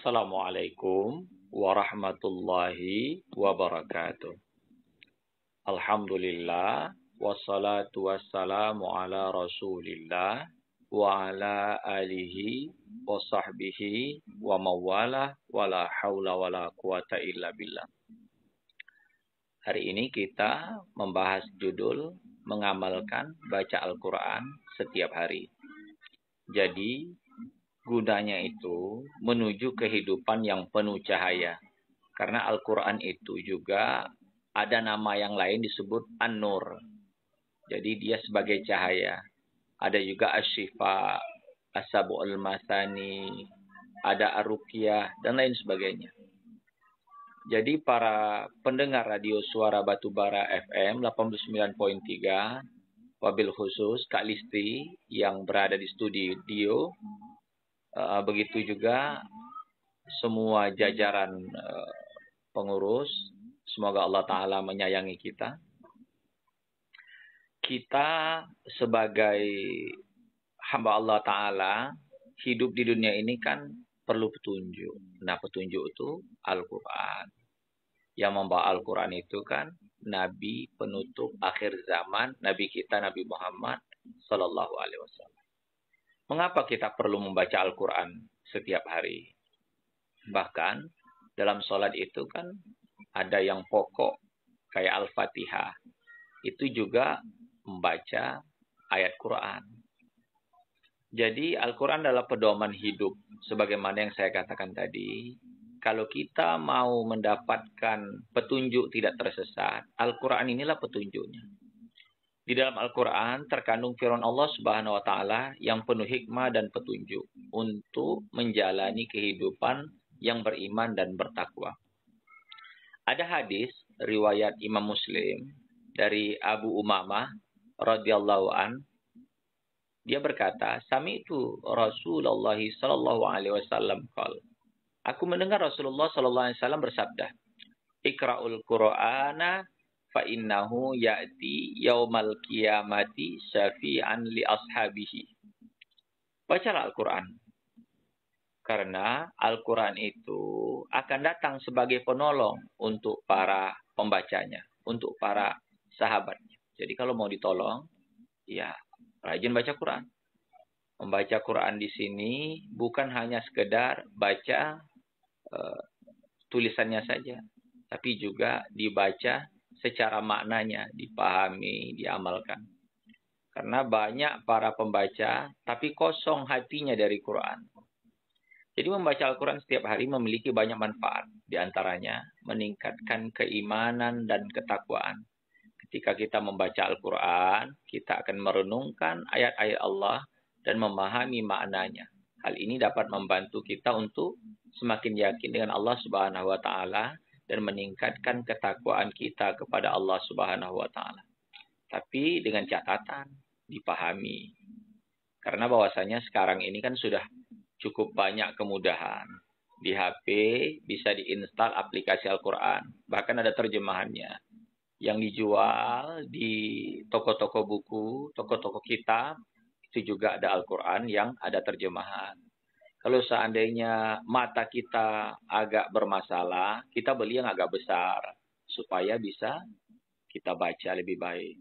Assalamualaikum warahmatullahi wabarakatuh. Alhamdulillah wassalatu wassalamu ala Rasulillah wa ala alihi wa sahbihi wa mawala wa la hawla wa la quwata illa billah. Hari ini kita membahas judul mengamalkan baca Al-Qur'an setiap hari. Jadi, gunanya itu menuju kehidupan yang penuh cahaya. Karena Al-Quran itu juga ada nama yang lain disebut An-Nur. Jadi dia sebagai cahaya. Ada juga Ashifa, Asabu Al-Masani, ada Aruqyah, dan lain sebagainya. Jadi para pendengar radio suara Batubara FM 89.3 wabil khusus Kak Listi yang berada di studio Uh, begitu juga semua jajaran uh, pengurus. Semoga Allah Ta'ala menyayangi kita. Kita sebagai hamba Allah Ta'ala hidup di dunia ini kan perlu petunjuk. Nah petunjuk itu Al-Quran. Yang membawa Al-Quran itu kan Nabi penutup akhir zaman, Nabi kita Nabi Muhammad Sallallahu Alaihi Wasallam. Mengapa kita perlu membaca Al-Quran setiap hari? Bahkan dalam sholat itu kan ada yang pokok, kayak Al-Fatihah. Itu juga membaca ayat Quran. Jadi Al-Quran adalah pedoman hidup. Sebagaimana yang saya katakan tadi, kalau kita mau mendapatkan petunjuk tidak tersesat, Al-Quran inilah petunjuknya. Di dalam Al-Quran terkandung firman Allah Subhanahu wa Ta'ala yang penuh hikmah dan petunjuk untuk menjalani kehidupan yang beriman dan bertakwa. Ada hadis riwayat Imam Muslim dari Abu Umamah radhiyallahu an dia berkata, "Sami itu Rasulullah sallallahu alaihi wasallam qol." Aku mendengar Rasulullah shallallahu alaihi wasallam bersabda, ikraul Qur'ana fa innahu ya'ti yaumal qiyamati syafi'an li ashabihi. baca Al-Qur'an. Karena Al-Qur'an itu akan datang sebagai penolong untuk para pembacanya, untuk para sahabatnya. Jadi kalau mau ditolong, ya rajin baca Quran. Membaca Quran di sini bukan hanya sekedar baca uh, tulisannya saja, tapi juga dibaca secara maknanya dipahami, diamalkan. Karena banyak para pembaca tapi kosong hatinya dari Quran. Jadi membaca Al-Quran setiap hari memiliki banyak manfaat. Di antaranya meningkatkan keimanan dan ketakwaan. Ketika kita membaca Al-Quran, kita akan merenungkan ayat-ayat Allah dan memahami maknanya. Hal ini dapat membantu kita untuk semakin yakin dengan Allah Subhanahu wa taala dan meningkatkan ketakwaan kita kepada Allah Subhanahu wa taala. Tapi dengan catatan dipahami. Karena bahwasanya sekarang ini kan sudah cukup banyak kemudahan. Di HP bisa diinstal aplikasi Al-Qur'an, bahkan ada terjemahannya. Yang dijual di toko-toko buku, toko-toko kitab itu juga ada Al-Qur'an yang ada terjemahan kalau seandainya mata kita agak bermasalah, kita beli yang agak besar supaya bisa kita baca lebih baik.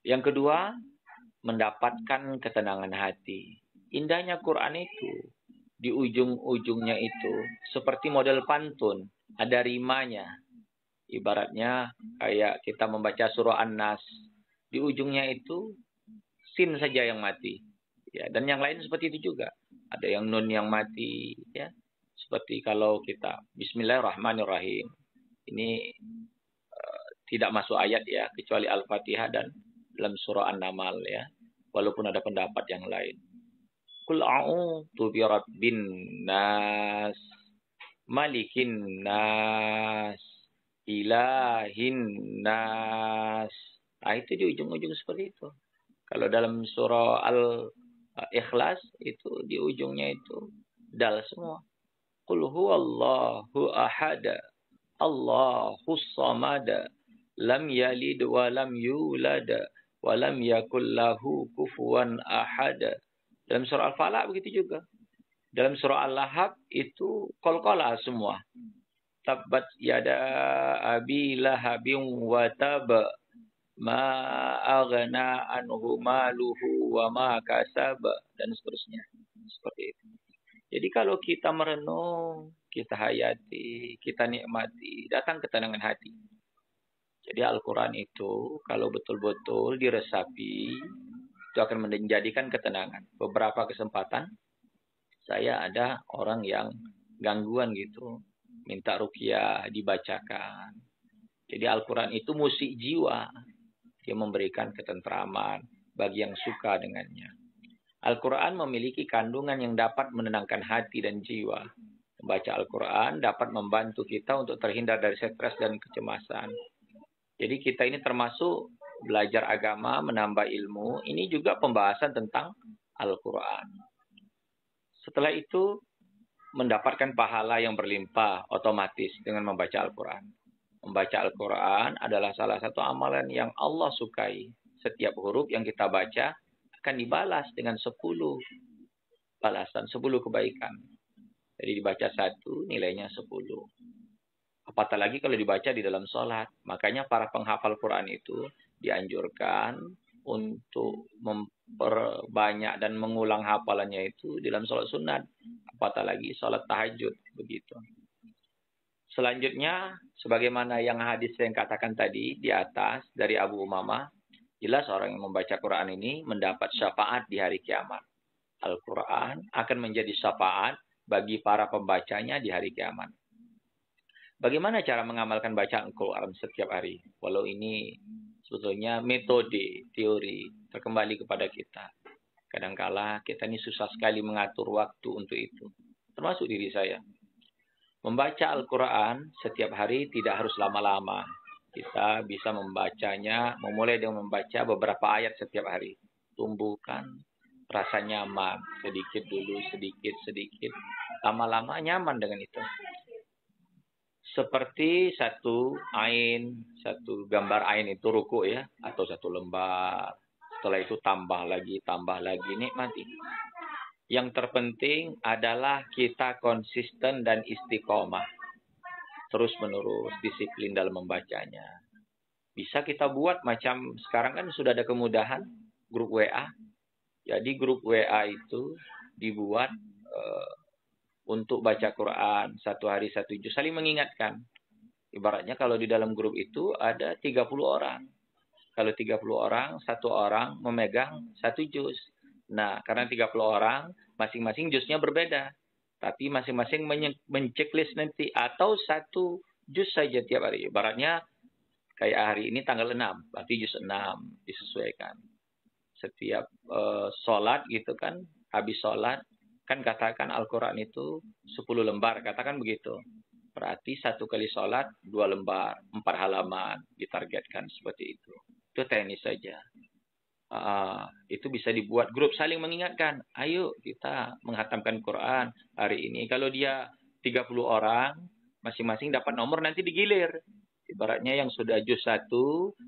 Yang kedua, mendapatkan ketenangan hati. Indahnya Quran itu di ujung-ujungnya itu seperti model pantun, ada rimanya. Ibaratnya kayak kita membaca surah An-Nas, di ujungnya itu sin saja yang mati. Ya, dan yang lain seperti itu juga ada yang nun yang mati ya seperti kalau kita Bismillahirrahmanirrahim ini uh, tidak masuk ayat ya kecuali Al-Fatihah dan dalam surah an namal ya walaupun ada pendapat yang lain Kul a'udzu birabbin nas malikin nas ilahin nas nah itu di ujung-ujung seperti itu kalau dalam surah Al Eh, ikhlas itu di ujungnya itu dal semua. Qul huwallahu ahada allahu samada lam yalid wa lam yulada wa lam yakul lahu kufuwan ahada. Dalam surah Al-Falaq begitu juga. Dalam surah Al-Lahab itu kolkola semua. Tabbat yada abi lahabin wa taba ma aghna anhu maluhu wa ma kasab dan seterusnya seperti itu. Jadi kalau kita merenung, kita hayati, kita nikmati, datang ketenangan hati. Jadi Al-Quran itu kalau betul-betul diresapi, itu akan menjadikan ketenangan. Beberapa kesempatan, saya ada orang yang gangguan gitu. Minta rukiah, dibacakan. Jadi Al-Quran itu musik jiwa dia memberikan ketentraman bagi yang suka dengannya. Al-Quran memiliki kandungan yang dapat menenangkan hati dan jiwa. Membaca Al-Quran dapat membantu kita untuk terhindar dari stres dan kecemasan. Jadi kita ini termasuk belajar agama, menambah ilmu. Ini juga pembahasan tentang Al-Quran. Setelah itu, mendapatkan pahala yang berlimpah otomatis dengan membaca Al-Quran. Membaca Al-Quran adalah salah satu amalan yang Allah sukai. Setiap huruf yang kita baca akan dibalas dengan 10 balasan, 10 kebaikan. Jadi dibaca satu, nilainya 10. Apatah lagi kalau dibaca di dalam sholat. Makanya para penghafal Quran itu dianjurkan untuk memperbanyak dan mengulang hafalannya itu dalam sholat sunat. Apatah lagi sholat tahajud. Begitu. Selanjutnya, sebagaimana yang hadis yang katakan tadi di atas dari Abu Umamah, jelas orang yang membaca Quran ini mendapat syafaat di hari kiamat. Al-Quran akan menjadi syafaat bagi para pembacanya di hari kiamat. Bagaimana cara mengamalkan bacaan Quran setiap hari? Walau ini sebetulnya metode, teori terkembali kepada kita. Kadangkala kita ini susah sekali mengatur waktu untuk itu. Termasuk diri saya Membaca Al-Quran setiap hari tidak harus lama-lama. Kita bisa membacanya, memulai dengan membaca beberapa ayat setiap hari. Tumbuhkan rasa nyaman, sedikit dulu, sedikit, sedikit. Lama-lama nyaman dengan itu. Seperti satu ain, satu gambar ain itu ruku ya, atau satu lembar. Setelah itu tambah lagi, tambah lagi, nikmati. Yang terpenting adalah kita konsisten dan istiqomah. Terus menerus disiplin dalam membacanya. Bisa kita buat macam sekarang kan sudah ada kemudahan grup WA. Jadi grup WA itu dibuat e, untuk baca Quran satu hari satu juz saling mengingatkan. Ibaratnya kalau di dalam grup itu ada 30 orang. Kalau 30 orang, satu orang memegang satu juz Nah, karena 30 orang, masing-masing jusnya berbeda. Tapi masing-masing menceklis nanti atau satu jus saja tiap hari. Baratnya kayak hari ini tanggal 6, berarti jus 6 disesuaikan. Setiap uh, sholat gitu kan, habis sholat, kan katakan Al-Quran itu 10 lembar, katakan begitu. Berarti satu kali sholat, dua lembar, empat halaman, ditargetkan seperti itu. Itu teknis saja uh, itu bisa dibuat grup saling mengingatkan. Ayo kita menghatamkan Quran hari ini. Kalau dia 30 orang, masing-masing dapat nomor nanti digilir. Ibaratnya yang sudah jus 1,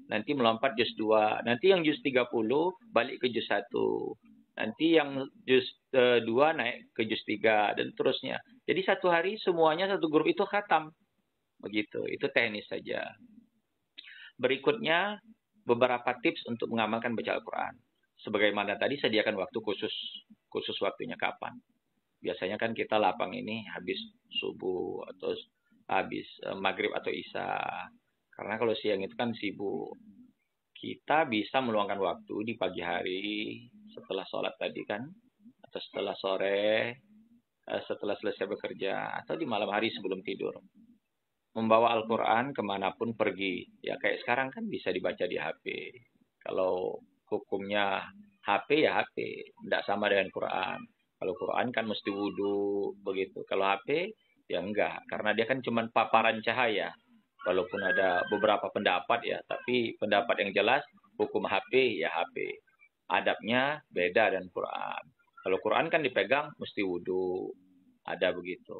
nanti melompat jus 2. Nanti yang jus 30, balik ke jus 1. Nanti yang jus uh, eh, naik ke jus 3, dan terusnya. Jadi satu hari semuanya satu grup itu khatam. Begitu, itu teknis saja. Berikutnya, beberapa tips untuk mengamalkan baca Al-Quran. Sebagaimana tadi, sediakan waktu khusus. Khusus waktunya kapan. Biasanya kan kita lapang ini habis subuh atau habis eh, maghrib atau isya. Karena kalau siang itu kan sibuk. Kita bisa meluangkan waktu di pagi hari setelah sholat tadi kan. Atau setelah sore, eh, setelah selesai bekerja. Atau di malam hari sebelum tidur membawa Al-Quran kemanapun pergi. Ya kayak sekarang kan bisa dibaca di HP. Kalau hukumnya HP ya HP, tidak sama dengan Quran. Kalau Quran kan mesti wudhu begitu. Kalau HP ya enggak, karena dia kan cuma paparan cahaya. Walaupun ada beberapa pendapat ya, tapi pendapat yang jelas hukum HP ya HP. Adabnya beda dengan Quran. Kalau Quran kan dipegang mesti wudhu, ada begitu.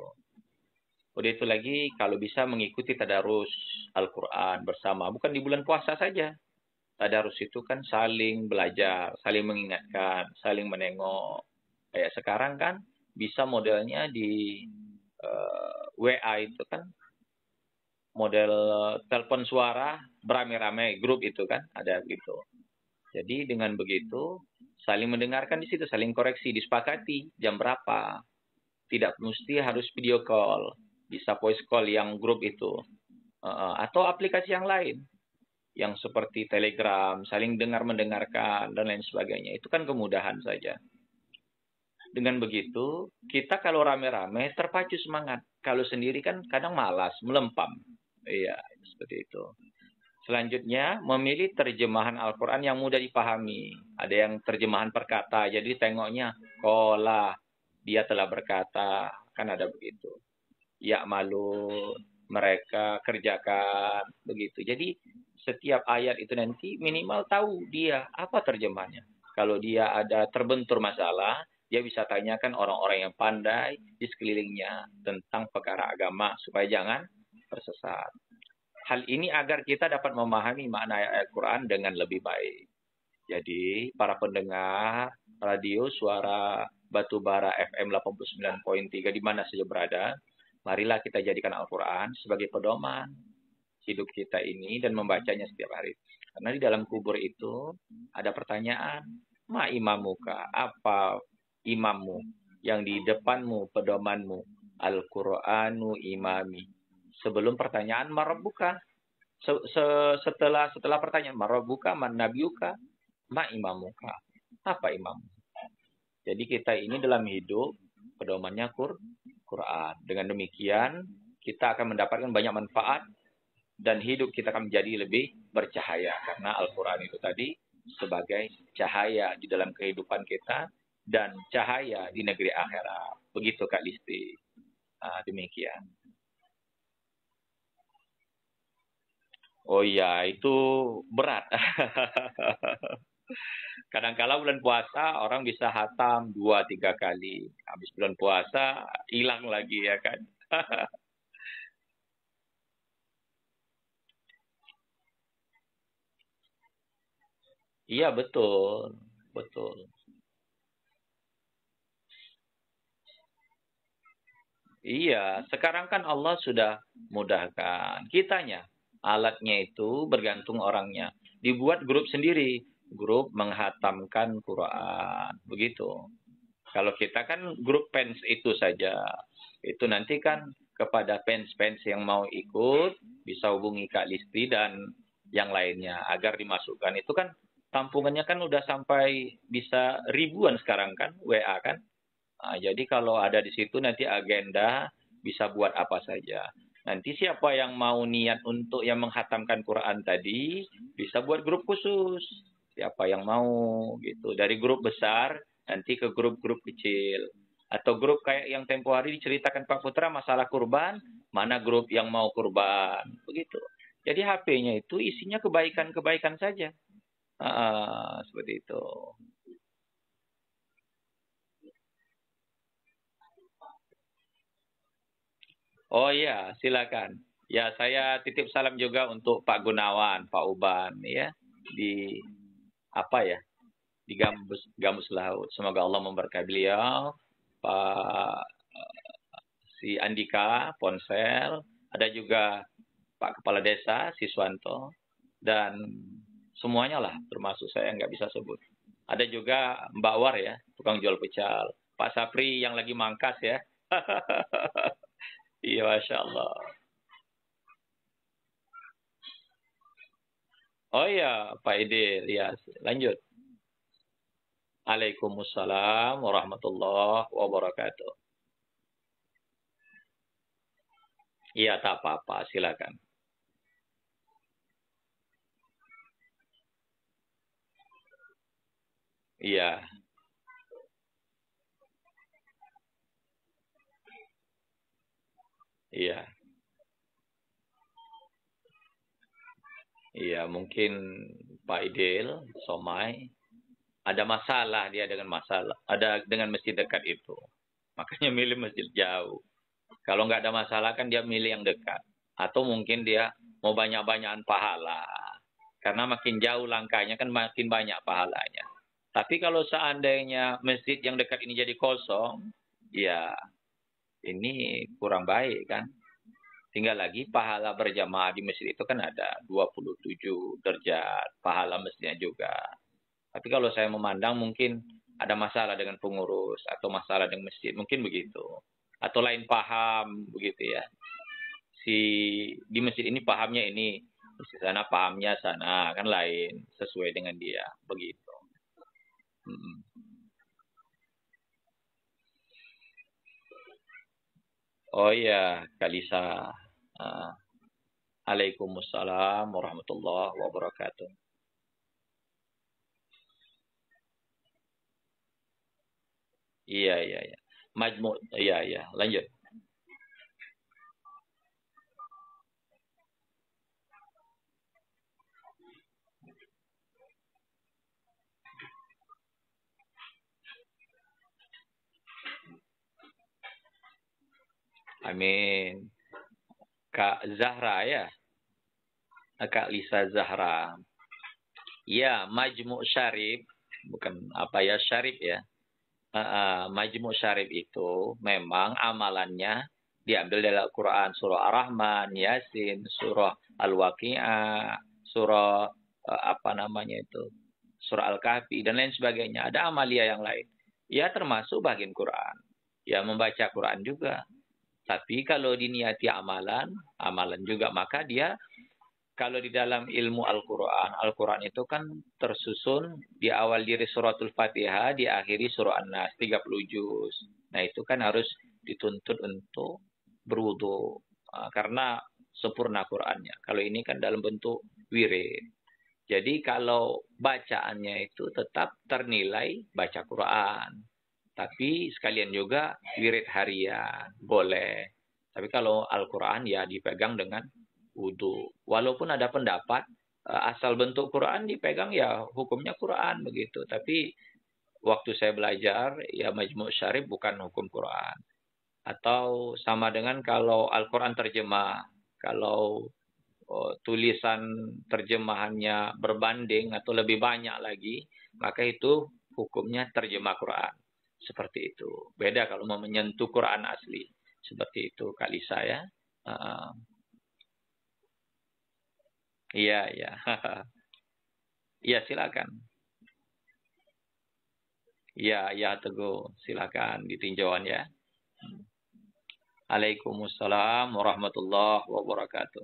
Udah itu lagi kalau bisa mengikuti tadarus Al-Quran bersama. Bukan di bulan puasa saja. Tadarus itu kan saling belajar, saling mengingatkan, saling menengok. Kayak sekarang kan bisa modelnya di uh, eh, WA itu kan model eh, telepon suara beramai-ramai grup itu kan ada gitu. Jadi dengan begitu saling mendengarkan di situ, saling koreksi, disepakati jam berapa. Tidak mesti harus video call bisa voice call yang grup itu atau aplikasi yang lain yang seperti Telegram, saling dengar mendengarkan dan lain sebagainya. Itu kan kemudahan saja. Dengan begitu, kita kalau rame-rame terpacu semangat. Kalau sendiri kan kadang malas, melempam. Iya, seperti itu. Selanjutnya, memilih terjemahan Al-Quran yang mudah dipahami. Ada yang terjemahan perkata, jadi tengoknya, kola, dia telah berkata. Kan ada begitu ya malu mereka kerjakan begitu. Jadi setiap ayat itu nanti minimal tahu dia apa terjemahnya. Kalau dia ada terbentur masalah, dia bisa tanyakan orang-orang yang pandai di sekelilingnya tentang perkara agama supaya jangan tersesat. Hal ini agar kita dapat memahami makna ayat Al-Quran dengan lebih baik. Jadi para pendengar radio suara Batubara FM 89.3 di mana saja berada, Marilah kita jadikan Al-Quran sebagai pedoman hidup kita ini dan membacanya setiap hari. Karena di dalam kubur itu ada pertanyaan, ma imamuka, apa imammu yang di depanmu, pedomanmu, Al-Quranu imami. Sebelum pertanyaan marobuka, se -se setelah setelah pertanyaan marobuka, man nabiuka, ma imamuka, apa imammu. Jadi kita ini dalam hidup pedomannya Qur Quran. Dengan demikian, kita akan mendapatkan banyak manfaat dan hidup kita akan menjadi lebih bercahaya karena Al-Qur'an itu tadi sebagai cahaya di dalam kehidupan kita dan cahaya di negeri akhirat. Begitu Kak Listi. Nah, demikian. Oh iya, itu berat. kadang Kadangkala bulan puasa orang bisa hatam dua tiga kali. Habis bulan puasa hilang lagi ya kan. Iya betul, betul. Iya, sekarang kan Allah sudah mudahkan. Kitanya, alatnya itu bergantung orangnya. Dibuat grup sendiri grup menghatamkan Quran. Begitu. Kalau kita kan grup fans itu saja. Itu nanti kan kepada fans-fans yang mau ikut bisa hubungi Kak Listi dan yang lainnya agar dimasukkan. Itu kan tampungannya kan udah sampai bisa ribuan sekarang kan WA kan. Nah, jadi kalau ada di situ nanti agenda bisa buat apa saja. Nanti siapa yang mau niat untuk yang menghatamkan Quran tadi bisa buat grup khusus siapa yang mau gitu hmm. dari grup besar nanti ke grup-grup kecil atau grup kayak yang tempo hari diceritakan Pak Putra masalah kurban mana grup yang mau kurban begitu jadi HP-nya itu isinya kebaikan-kebaikan saja uh, seperti itu Oh iya, silakan. Ya, saya titip salam juga untuk Pak Gunawan, Pak Uban ya di apa ya di Gambus Gambus Laut. Semoga Allah memberkati beliau, Pak eh, si Andika Ponsel, ada juga Pak Kepala Desa Siswanto dan semuanya lah termasuk saya nggak bisa sebut. Ada juga Mbak War ya, tukang jual pecal. Pak Sapri yang lagi mangkas ya. iya, Masya Allah. Oh iya, Pak Ide, Ya, lanjut. Waalaikumsalam warahmatullahi wabarakatuh. Iya, tak apa-apa. Silakan. Iya. Iya. Iya mungkin Pak Idil, Somai, ada masalah dia dengan masalah, ada dengan masjid dekat itu. Makanya milih masjid jauh. Kalau nggak ada masalah kan dia milih yang dekat. Atau mungkin dia mau banyak-banyakan pahala. Karena makin jauh langkahnya kan makin banyak pahalanya. Tapi kalau seandainya masjid yang dekat ini jadi kosong, ya ini kurang baik kan. Tinggal lagi pahala berjamaah di masjid itu kan ada 27 derajat pahala masjidnya juga. Tapi kalau saya memandang mungkin ada masalah dengan pengurus atau masalah dengan masjid, mungkin begitu. Atau lain paham begitu ya. Si di masjid ini pahamnya ini, di sana pahamnya sana, kan lain sesuai dengan dia, begitu. Hmm. Oh iya, Kalisa. Assalamualaikum ah. warahmatullahi wabarakatuh. Iya, iya, iya. Majmu, iya, iya. Lanjut. Amin. Kak Zahra ya. Kak Lisa Zahra. Ya, Majmu Syarif. Bukan apa ya, Syarif ya. Uh, uh, Majmu Syarif itu memang amalannya diambil dari Al-Quran. Surah Ar-Rahman, Yasin, Surah Al-Waqi'ah, Surah uh, apa namanya itu. Surah Al-Kahfi, dan lain sebagainya. Ada amalia yang lain. Ya termasuk bagian Quran. Ya membaca Quran juga tapi kalau diniati amalan, amalan juga maka dia kalau di dalam ilmu Al-Quran, Al-Quran itu kan tersusun di awal diri suratul Fatihah, diakhiri surah An-Nas, 30 juz. Nah itu kan harus dituntut untuk berwudu. Ah, karena sempurna Qurannya. Kalau ini kan dalam bentuk wirid. Jadi kalau bacaannya itu tetap ternilai baca Quran. Tapi sekalian juga wirid harian boleh. Tapi kalau Al-Quran ya dipegang dengan wudhu. Walaupun ada pendapat eh, asal bentuk Quran dipegang ya hukumnya Quran begitu. Tapi waktu saya belajar ya Majmu' Syarif bukan hukum Quran. Atau sama dengan kalau Al-Quran terjemah. Kalau oh, tulisan terjemahannya berbanding atau lebih banyak lagi, maka itu hukumnya terjemah Quran. Seperti itu. Beda kalau mau menyentuh Quran asli. Seperti itu kali saya. Uh, iya, iya. Iya, silakan. Iya, iya Teguh. Silakan ditinjauan gitu ya. assalamualaikum warahmatullahi wabarakatuh.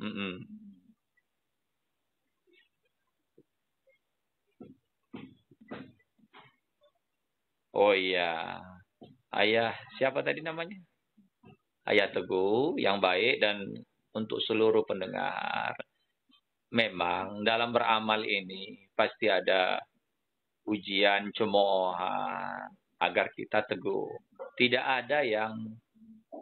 Mm -mm. Oh iya. Ayah siapa tadi namanya? Ayah Teguh yang baik dan untuk seluruh pendengar. Memang dalam beramal ini pasti ada ujian cemoohan agar kita teguh. Tidak ada yang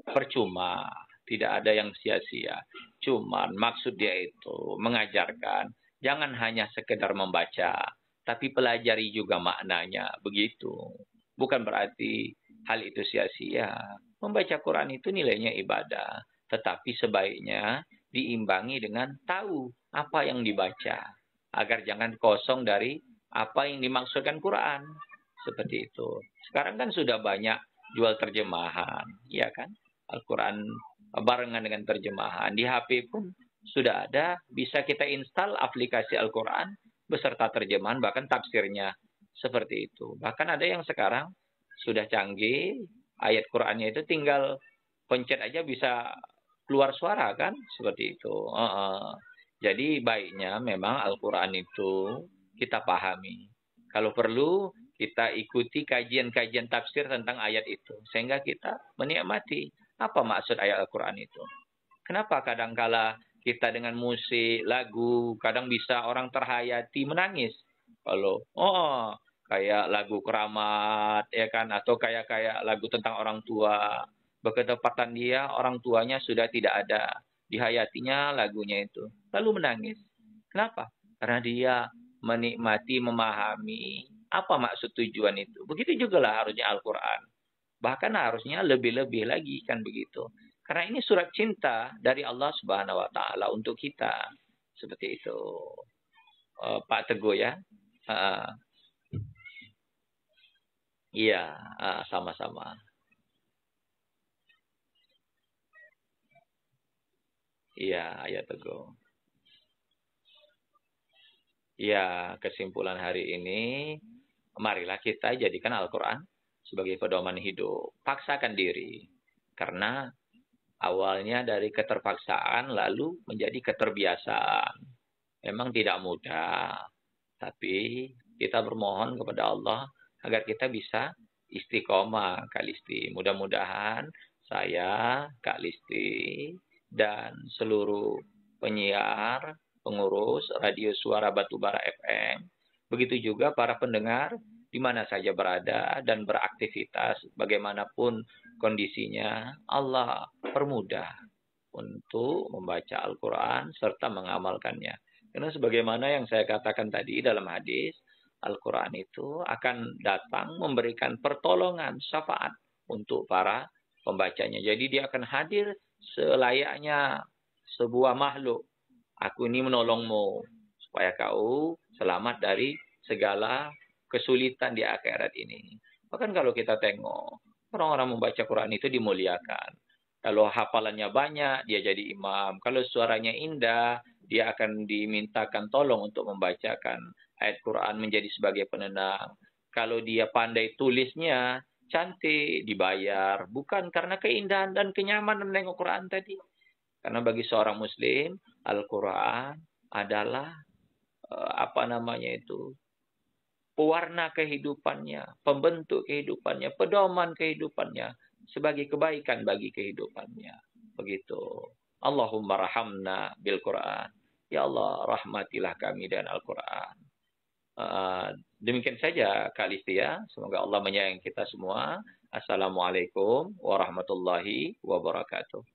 percuma, tidak ada yang sia-sia. Cuman maksud dia itu mengajarkan jangan hanya sekedar membaca, tapi pelajari juga maknanya begitu. Bukan berarti hal itu sia-sia. Membaca Quran itu nilainya ibadah. Tetapi sebaiknya diimbangi dengan tahu apa yang dibaca. Agar jangan kosong dari apa yang dimaksudkan Quran. Seperti itu. Sekarang kan sudah banyak jual terjemahan. Iya kan? Al-Quran barengan dengan terjemahan. Di HP pun sudah ada. Bisa kita install aplikasi Al-Quran beserta terjemahan bahkan tafsirnya seperti itu. Bahkan ada yang sekarang sudah canggih, ayat Qur'annya itu tinggal pencet aja bisa keluar suara kan, seperti itu. Uh -uh. Jadi baiknya memang Al-Qur'an itu kita pahami. Kalau perlu kita ikuti kajian-kajian tafsir tentang ayat itu sehingga kita menikmati apa maksud ayat Al-Qur'an itu. Kenapa kadangkala kita dengan musik, lagu, kadang bisa orang terhayati menangis kalau oh kayak lagu keramat ya kan atau kayak kayak lagu tentang orang tua berketepatan dia orang tuanya sudah tidak ada dihayatinya lagunya itu lalu menangis kenapa karena dia menikmati memahami apa maksud tujuan itu begitu juga lah harusnya Al-Quran bahkan harusnya lebih-lebih lagi kan begitu karena ini surat cinta dari Allah Subhanahu Wa Taala untuk kita seperti itu eh, Pak Teguh ya iya, uh, sama-sama. Iya, ya Teguh. Iya, kesimpulan hari ini, marilah kita jadikan Al-Quran sebagai pedoman hidup. Paksakan diri. Karena awalnya dari keterpaksaan lalu menjadi keterbiasaan. Memang tidak mudah. Tapi kita bermohon kepada Allah agar kita bisa istiqomah Kak Listi. Mudah-mudahan saya, Kak Listi, dan seluruh penyiar, pengurus Radio Suara Batubara FM, begitu juga para pendengar di mana saja berada dan beraktivitas bagaimanapun kondisinya, Allah permudah untuk membaca Al-Quran serta mengamalkannya. Karena sebagaimana yang saya katakan tadi dalam hadis, Al-Quran itu akan datang memberikan pertolongan syafaat untuk para pembacanya. Jadi dia akan hadir selayaknya sebuah makhluk. Aku ini menolongmu supaya kau selamat dari segala kesulitan di akhirat ini. Bahkan kalau kita tengok, orang-orang membaca Quran itu dimuliakan. Kalau hafalannya banyak, dia jadi imam. Kalau suaranya indah, dia akan dimintakan tolong untuk membacakan ayat Quran menjadi sebagai penenang. Kalau dia pandai tulisnya, cantik, dibayar. Bukan karena keindahan dan kenyamanan menengok Quran tadi. Karena bagi seorang muslim, Al-Quran adalah eh, apa namanya itu pewarna kehidupannya, pembentuk kehidupannya, pedoman kehidupannya sebagai kebaikan bagi kehidupannya. Begitu. Allahumma rahamna bil Quran. Ya Allah, rahmatilah kami dan Al-Quran. Uh, demikian saja Kak Listia. Ya. Semoga Allah menyayangi kita semua. Assalamualaikum warahmatullahi wabarakatuh.